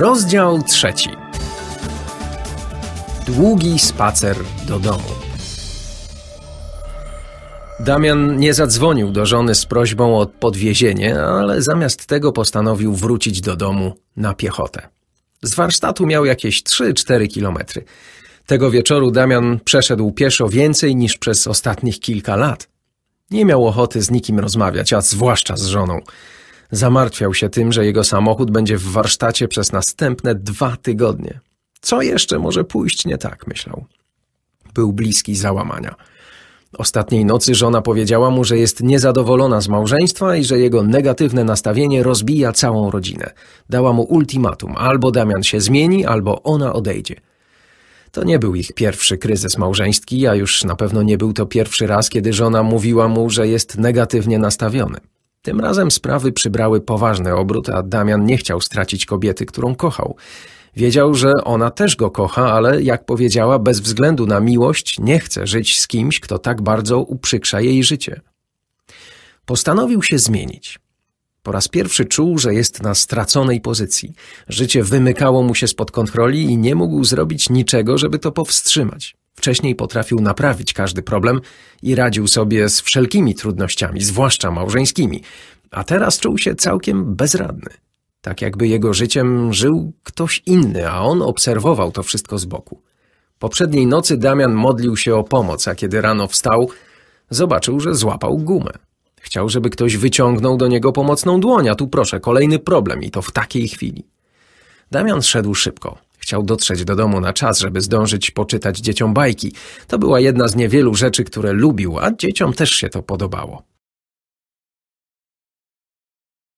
Rozdział trzeci. Długi spacer do domu. Damian nie zadzwonił do żony z prośbą o podwiezienie, ale zamiast tego postanowił wrócić do domu na piechotę. Z warsztatu miał jakieś 3-4 kilometry. Tego wieczoru Damian przeszedł pieszo więcej niż przez ostatnich kilka lat. Nie miał ochoty z nikim rozmawiać, a zwłaszcza z żoną – Zamartwiał się tym, że jego samochód będzie w warsztacie przez następne dwa tygodnie. Co jeszcze może pójść nie tak, myślał. Był bliski załamania. Ostatniej nocy żona powiedziała mu, że jest niezadowolona z małżeństwa i że jego negatywne nastawienie rozbija całą rodzinę. Dała mu ultimatum: albo Damian się zmieni, albo ona odejdzie. To nie był ich pierwszy kryzys małżeński, a już na pewno nie był to pierwszy raz, kiedy żona mówiła mu, że jest negatywnie nastawiony. Tym razem sprawy przybrały poważny obrót, a Damian nie chciał stracić kobiety, którą kochał. Wiedział, że ona też go kocha, ale jak powiedziała, bez względu na miłość nie chce żyć z kimś, kto tak bardzo uprzykrza jej życie. Postanowił się zmienić. Po raz pierwszy czuł, że jest na straconej pozycji. Życie wymykało mu się spod kontroli i nie mógł zrobić niczego, żeby to powstrzymać wcześniej potrafił naprawić każdy problem i radził sobie z wszelkimi trudnościami, zwłaszcza małżeńskimi, a teraz czuł się całkiem bezradny. Tak jakby jego życiem żył ktoś inny, a on obserwował to wszystko z boku. Poprzedniej nocy Damian modlił się o pomoc, a kiedy rano wstał, zobaczył, że złapał gumę. Chciał, żeby ktoś wyciągnął do niego pomocną dłoń, a tu proszę, kolejny problem i to w takiej chwili. Damian szedł szybko. Chciał dotrzeć do domu na czas, żeby zdążyć poczytać dzieciom bajki. To była jedna z niewielu rzeczy, które lubił, a dzieciom też się to podobało.